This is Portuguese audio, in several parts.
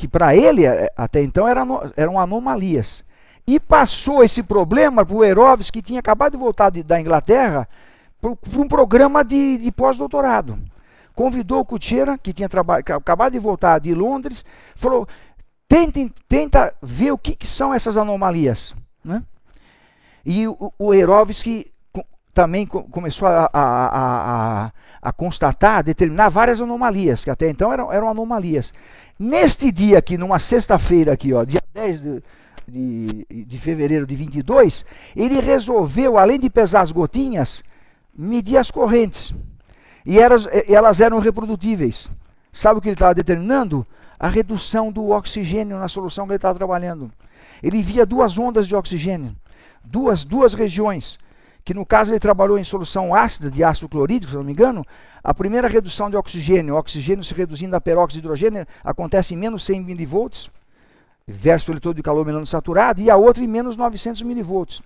que para ele é, até então eram, eram anomalias. E passou esse problema para o Herodes, que tinha acabado de voltar de, da Inglaterra, para um programa de, de pós-doutorado. Convidou o Kutira, que tinha acabado de voltar de Londres, falou: Tentem, tenta ver o que, que são essas anomalias. Né? E o, o Herovski também começou a, a, a, a, constatar, determinar várias anomalias, que até então eram, eram anomalias. Neste dia aqui, numa sexta-feira aqui, ó, dia 10 de, de, de fevereiro de 22, ele resolveu, além de pesar as gotinhas, medir as correntes. E elas, elas eram reprodutíveis. Sabe o que ele estava determinando? A redução do oxigênio na solução que ele estava trabalhando. Ele via duas ondas de oxigênio, duas, duas regiões que no caso ele trabalhou em solução ácida de ácido clorídrico, se não me engano, a primeira redução de oxigênio, o oxigênio se reduzindo a peróxido de hidrogênio, acontece em menos 100 milivolts, versus o eletrodo de calor melano saturado, e a outra em menos 900 milivolts.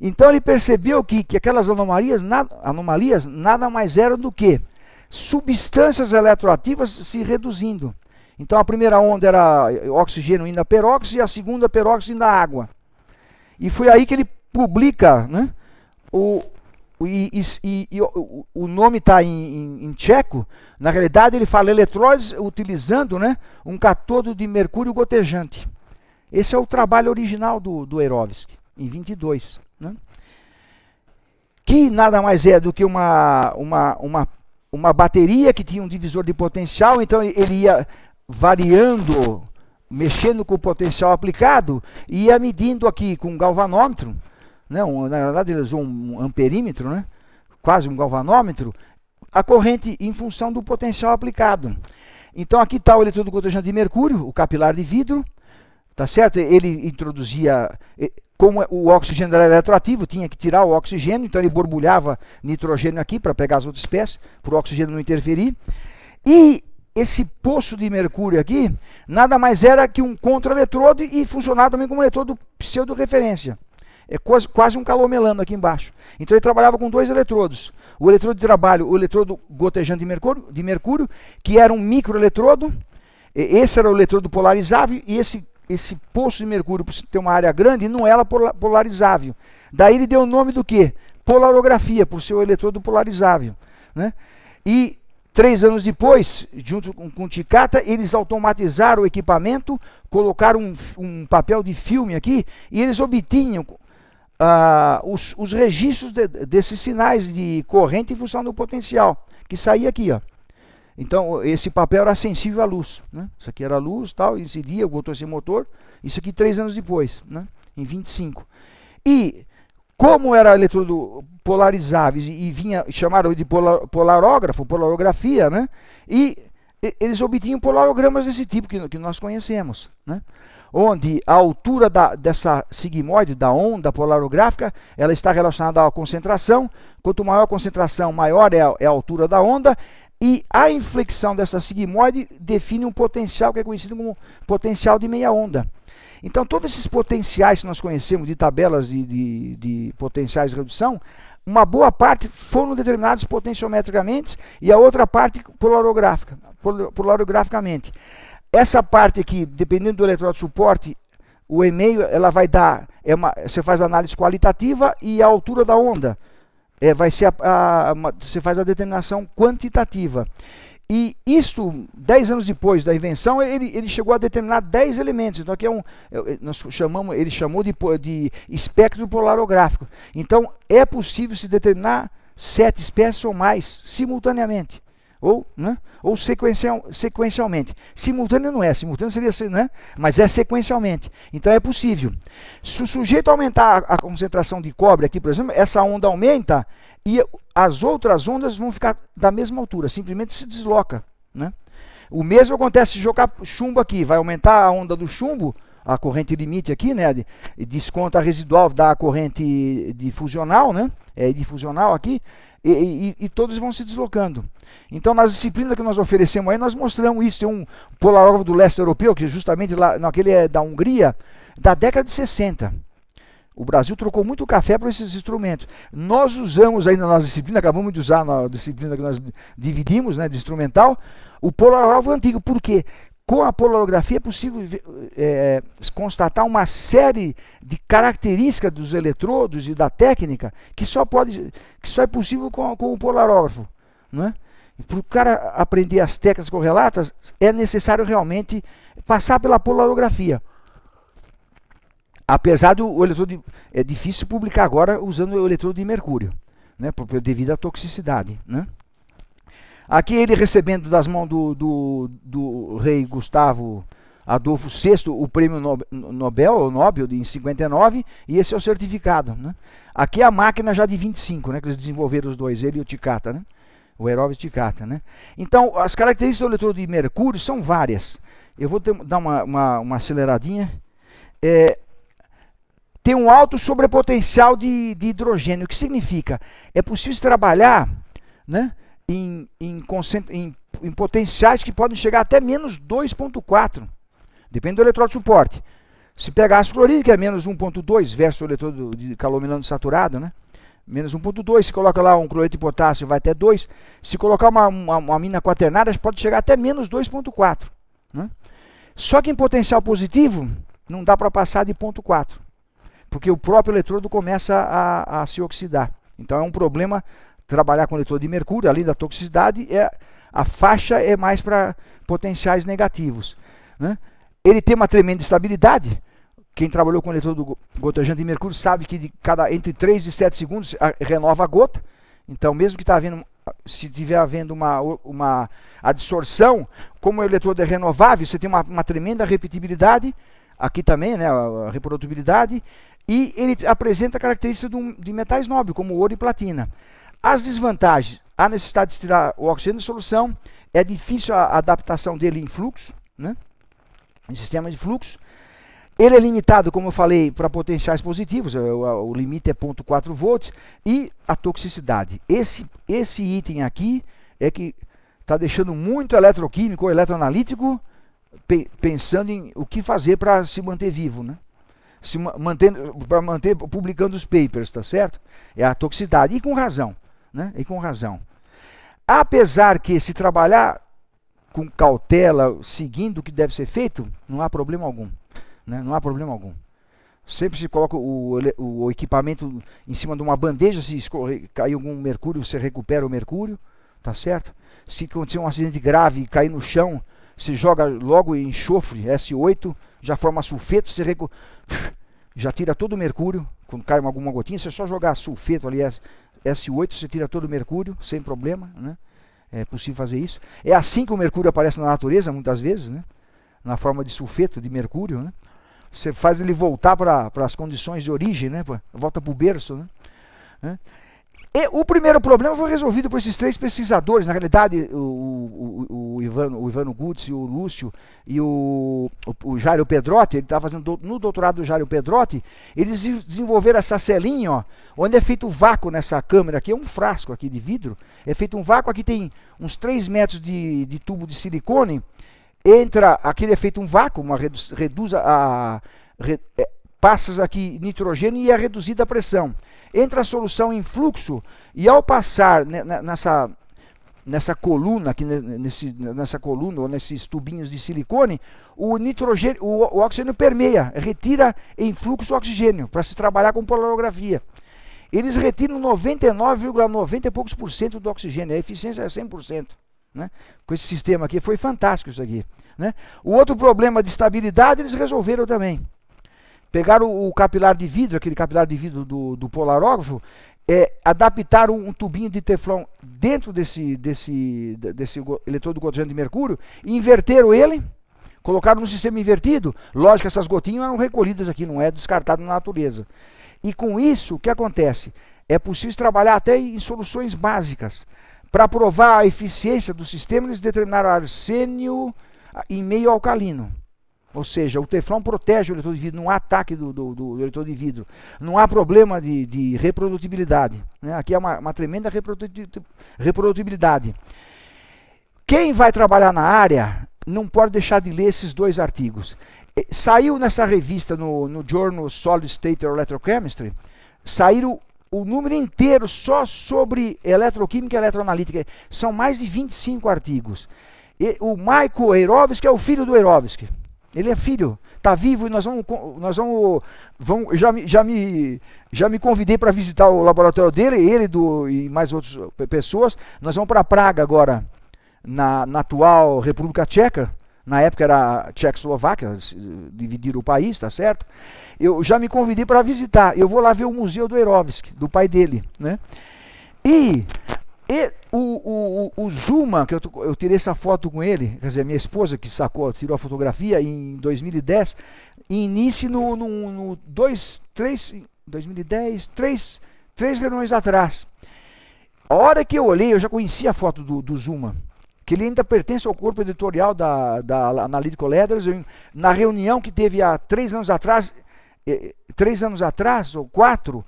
Então ele percebeu que, que aquelas anomalias nada, anomalias nada mais eram do que substâncias eletroativas se reduzindo. Então a primeira onda era oxigênio indo a peróxido e a segunda peróxido indo a água. E foi aí que ele publica né, o, e, e, e o, o nome está em, em, em, tcheco, na realidade ele fala eletrólise utilizando né, um catodo de mercúrio gotejante. Esse é o trabalho original do, do Erovski, em 22. Né? Que nada mais é do que uma, uma, uma, uma bateria que tinha um divisor de potencial, então ele ia variando, mexendo com o potencial aplicado, e ia medindo aqui com um galvanômetro, né, um, na verdade ele usou um amperímetro, né, quase um galvanômetro, a corrente em função do potencial aplicado. Então aqui está o eletrodo gotejante de mercúrio, o capilar de vidro, tá certo? Ele introduzia, como é, o oxigênio era eletroativo, tinha que tirar o oxigênio, então ele borbulhava nitrogênio aqui para pegar as outras espécies, para o oxigênio não interferir. E esse poço de mercúrio aqui, nada mais era que um contra-eletrodo e funcionava também como eletrodo pseudo-referência. É quase, quase um calomelano aqui embaixo. Então ele trabalhava com dois eletrodos. O eletrodo de trabalho, o eletrodo gotejante de mercúrio, de mercúrio que era um microeletrodo. Esse era o eletrodo polarizável e esse, esse poço de mercúrio, por ter uma área grande, não era polarizável. Daí ele deu o nome do quê? Polarografia, por ser o eletrodo polarizável. Né? E Três anos depois, junto com, com Ticata, eles automatizaram o equipamento, colocaram um, um, papel de filme aqui e eles obtinham ah, os, os, registros de, desses sinais de corrente em função do potencial, que saía aqui. Ó. Então, esse papel era sensível à luz. Né? Isso aqui era luz, tal, incidia, botou esse motor. Isso aqui três anos depois, né? em 25. E como era eletrodo polarizáveis e, e vinha, chamaram de polar, polarógrafo, polarografia, né? e, e eles obtinham polarogramas desse tipo que, que nós conhecemos. Né? onde a altura da, dessa sigmoide, da onda polarográfica, ela está relacionada à concentração. Quanto maior a concentração, maior é a, é a altura da onda. E a inflexão dessa sigmoide define um potencial que é conhecido como potencial de meia onda. Então, todos esses potenciais que nós conhecemos de tabelas de, de, de potenciais de redução, uma boa parte foram determinados potenciometricamente e a outra parte polarográfica, polarograficamente. Essa parte aqui, dependendo do eletrodo suporte, o e-mail ela vai dar, é uma, você faz análise qualitativa e a altura da onda. É, vai ser a, a, uma, você faz a determinação quantitativa. E isto, 10 anos depois da invenção, ele, ele chegou a determinar 10 elementos. Então, aqui é um, é, é, nós chamamos, ele chamou de, de espectro polarográfico. Então, é possível se determinar sete espécies ou mais simultaneamente. Ou, né? ou sequencial, sequencialmente. Simultâneo não é, simultâneo seria, né? mas é sequencialmente. Então é possível. Se o sujeito aumentar a concentração de cobre aqui, por exemplo, essa onda aumenta e as outras ondas vão ficar da mesma altura, simplesmente se desloca. Né? O mesmo acontece se jogar chumbo aqui, vai aumentar a onda do chumbo, a corrente limite aqui, né, desconta residual da corrente difusional, né, é, difusional aqui, e, e, e, todos vão se deslocando. Então, nas disciplinas que nós oferecemos aí, nós mostramos isso. Tem um polarógrafo do leste europeu, que justamente lá, naquele é da Hungria, da década de 60. O Brasil trocou muito café para esses instrumentos. Nós usamos ainda nas disciplinas, acabamos de usar na disciplina que nós dividimos, né, de instrumental, o polarógrafo antigo. Por quê? Com a polarografia é possível é, constatar uma série de características dos eletrodos e da técnica que só, pode, que só é possível com, com o polarógrafo. Não é? Para o cara aprender as técnicas correlatas, é necessário realmente passar pela polarografia. Apesar do o eletrodo. É difícil publicar agora usando o eletrodo de mercúrio, né, devido à toxicidade. Né? Aqui ele recebendo das mãos do, do, do rei Gustavo Adolfo VI o prêmio Nobel, Nobel em 59, e esse é o certificado. Né? Aqui é a máquina já de 25, né, que eles desenvolveram os dois, ele e o Ticata, né? o Herói Ticata. Né? Então, as características do eletrodo de mercúrio são várias. Eu vou ter, dar uma, uma, uma aceleradinha. É, tem um alto sobrepotencial de, de hidrogênio. O que significa? É possível trabalhar né, em, em, em, em potenciais que podem chegar até menos 2,4. Depende do eletrodo de suporte. Se pegar ácido clorídrico é menos 1,2 versus o eletrodo de calor saturado, né? menos 1.2, se coloca lá um cloreto de potássio vai até 2, se colocar uma, uma, uma mina quaternada pode chegar até menos 2.4. Né? Só que em potencial positivo não dá para passar de 0.4, porque o próprio eletrodo começa a, a se oxidar. Então é um problema trabalhar com leitor de mercúrio, além da toxicidade, é, a faixa é mais para potenciais negativos. Né? Ele tem uma tremenda estabilidade. Quem trabalhou com leitor do gotejante de mercúrio sabe que de cada entre 3 e 7 segundos a, renova a gota. Então, mesmo que está havendo se tiver havendo uma, uma adsorção, como o eletrodo é renovável, você tem uma, uma, tremenda repetibilidade, aqui também, né, a reprodutibilidade, e ele apresenta características de, um, de metais nobres, como ouro e platina. As desvantagens: a necessidade de tirar o oxigênio da solução, é difícil a adaptação dele em fluxo, né? em sistema de fluxo. Ele é limitado, como eu falei, para potenciais positivos, é, o, o limite é 0,4 volts, e a toxicidade. Esse, esse item aqui é que está deixando muito eletroquímico ou eletroanalítico pe pensando em o que fazer para se manter vivo, né? Se mantendo, para manter publicando os papers, tá certo? É a toxicidade, e com razão né? e com razão. Apesar que se trabalhar com cautela, seguindo o que deve ser feito, não há problema algum. Né? Não há problema algum. Sempre se coloca o, o equipamento em cima de uma bandeja, se escorre, cair algum mercúrio, você recupera o mercúrio, tá certo? Se acontecer um acidente grave e cair no chão, se joga logo em enxofre, S8, já forma sulfeto, você recu... já tira todo o mercúrio, quando cai alguma gotinha, você só jogar sulfeto ali, S8 você tira todo o mercúrio sem problema, né? É possível fazer isso. É assim que o mercúrio aparece na natureza muitas vezes, né? Na forma de sulfeto de mercúrio, né? Você faz ele voltar para as condições de origem, né? Volta para o berço, né? né? E o primeiro problema foi resolvido por esses três pesquisadores. Na realidade, o, Ivano, o Ivano Gutz e o Lúcio e o, o, o Jário Pedrotti, ele estava fazendo do, no doutorado do Jário Pedrotti, eles desenvolveram essa celinha, ó, onde é feito o vácuo nessa câmera aqui, é um frasco aqui de vidro, é feito um vácuo, aqui tem uns 3 metros de, de tubo de silicone, entra, aqui é feito um vácuo, uma reduz, reduz a... Re, é, passas aqui nitrogênio e é reduzida a pressão. Entra a solução em fluxo e ao passar nessa nessa coluna aqui nesse, nessa coluna ou nesses tubinhos de silicone, o nitrogênio, o, o oxigênio permeia, retira em fluxo oxigênio para se trabalhar com polarografia. Eles retiram 99,90 e poucos por cento do oxigênio, a eficiência é 100%. Né? Com esse sistema aqui, foi fantástico isso aqui. Né? O outro problema de estabilidade eles resolveram também. Pegaram o, capilar de vidro, aquele capilar de vidro do, do polarógrafo, é, adaptar um, tubinho de teflon dentro desse, desse, desse eletrodo gotejante de mercúrio, inverteram ele, colocaram no sistema invertido. Lógico, essas gotinhas eram recolhidas aqui, não é descartado na natureza. E com isso, o que acontece? É possível trabalhar até em soluções básicas. Para provar a eficiência do sistema, eles determinaram arsênio ah, em meio alcalino. Ou seja, o teflon protege o leitor de vidro, não há ataque do, do, do de vidro, não há problema de, de reprodutibilidade. Né? Aqui é uma, uma tremenda reprodutibilidade. Quem vai trabalhar na área não pode deixar de ler esses dois artigos. Saiu nessa revista, no, no Journal Solid State Electrochemistry, saíram o número inteiro só sobre eletroquímica e eletroanalítica. São mais de 25 artigos. E o Michael Eirovsky é o filho do Eirovsky. Ele é filho, está vivo e nós vamos, nós vamos, vamos já, já, me, já me convidei para visitar o laboratório dele, ele do, e mais outras pessoas. Nós vamos para Praga agora, na, na atual República Tcheca, na época era Tchecoslováquia, dividiram o país, está certo? Eu já me convidei para visitar. Eu vou lá ver o Museu do Erovski, do pai dele, né? E e o, o, o, Zuma, que eu, eu, tirei essa foto com ele, quer dizer, minha esposa que sacou, tirou a fotografia em 2010, e início no, no, no dois, três, 2010, três, três reuniões atrás. A hora que eu olhei, eu já conhecia a foto do, do Zuma, que ele ainda pertence ao corpo editorial da, da Analytical Letters. Eu, na reunião que teve há três anos atrás, eh, três anos atrás, ou quatro,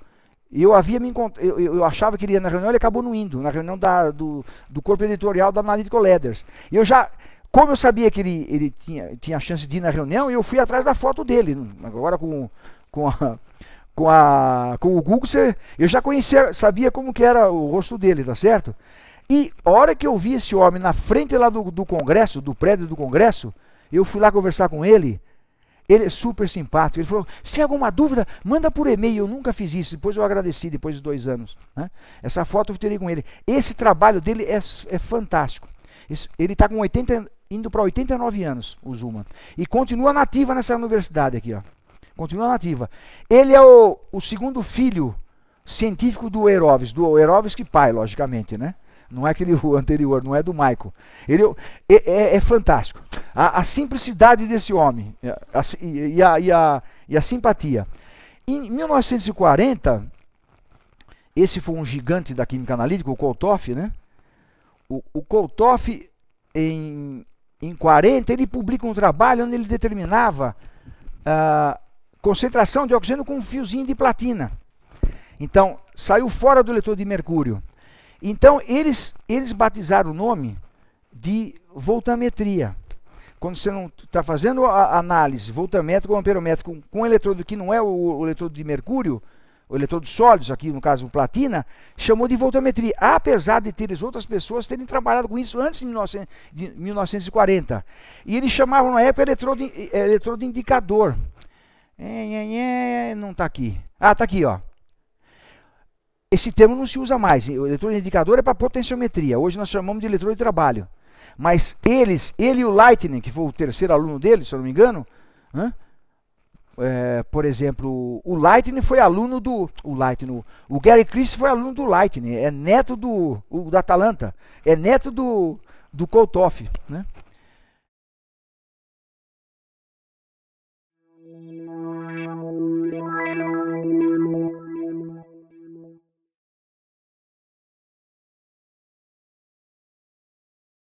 e eu havia me encont... eu, eu, achava que ele ia na reunião, ele acabou não indo, na reunião da, do, do corpo editorial da Analytical Leaders. E eu já, como eu sabia que ele, ele tinha, tinha a chance de ir na reunião, eu fui atrás da foto dele. Agora com, com, a, com, a, com o Google, eu já conhecia, sabia como que era o rosto dele, tá certo? E a hora que eu vi esse homem na frente lá do, do Congresso, do prédio do Congresso, eu fui lá conversar com ele. Ele é super simpático. Ele falou: se tem alguma dúvida, manda por e-mail. Eu nunca fiz isso. Depois eu agradeci, depois de dois anos. Né? Essa foto eu tirei com ele. Esse trabalho dele é, é fantástico. ele está com 80, indo para 89 anos, o Zuma. E continua nativa nessa universidade aqui. Ó. Continua nativa. Ele é o, o segundo filho científico do Heroves, do Heroves que pai, logicamente, né? Não é aquele anterior, não é do Michael. Ele é, é, é fantástico. A, a, simplicidade desse homem eh, a, e, a, e, a, e a simpatia. Em 1940, esse foi um gigante da química analítica, o Koltoff, né? O, o Koltoff, em, em 40, ele publica um trabalho onde ele determinava a ah, concentração de oxigênio com um fiozinho de platina. Então, saiu fora do leitor de mercúrio. Então, eles, eles batizaram o nome de voltametria. Quando você não está fazendo a análise voltamétrica ou amperométrica com, um eletrodo que não é o, o eletrodo de mercúrio, o eletrodo sólidos, aqui no caso platina, chamou de voltametria, apesar de teres outras pessoas terem trabalhado com isso antes de, 19, de 1940. E eles chamavam na época eletrodo, eletrodo indicador. É, é, é, não está aqui. Ah, está aqui, ó esse termo não se usa mais. O eletrodo indicador é para potenciometria. Hoje nós chamamos de eletrodo de trabalho. Mas eles, ele e o Lightning, que foi o terceiro aluno dele, se eu não me engano, né? é, por exemplo, o Lightning foi aluno do. O Lightning. O Gary Chris foi aluno do Lightning. É neto do. O, da Atalanta. É neto do, do Koltoff, né?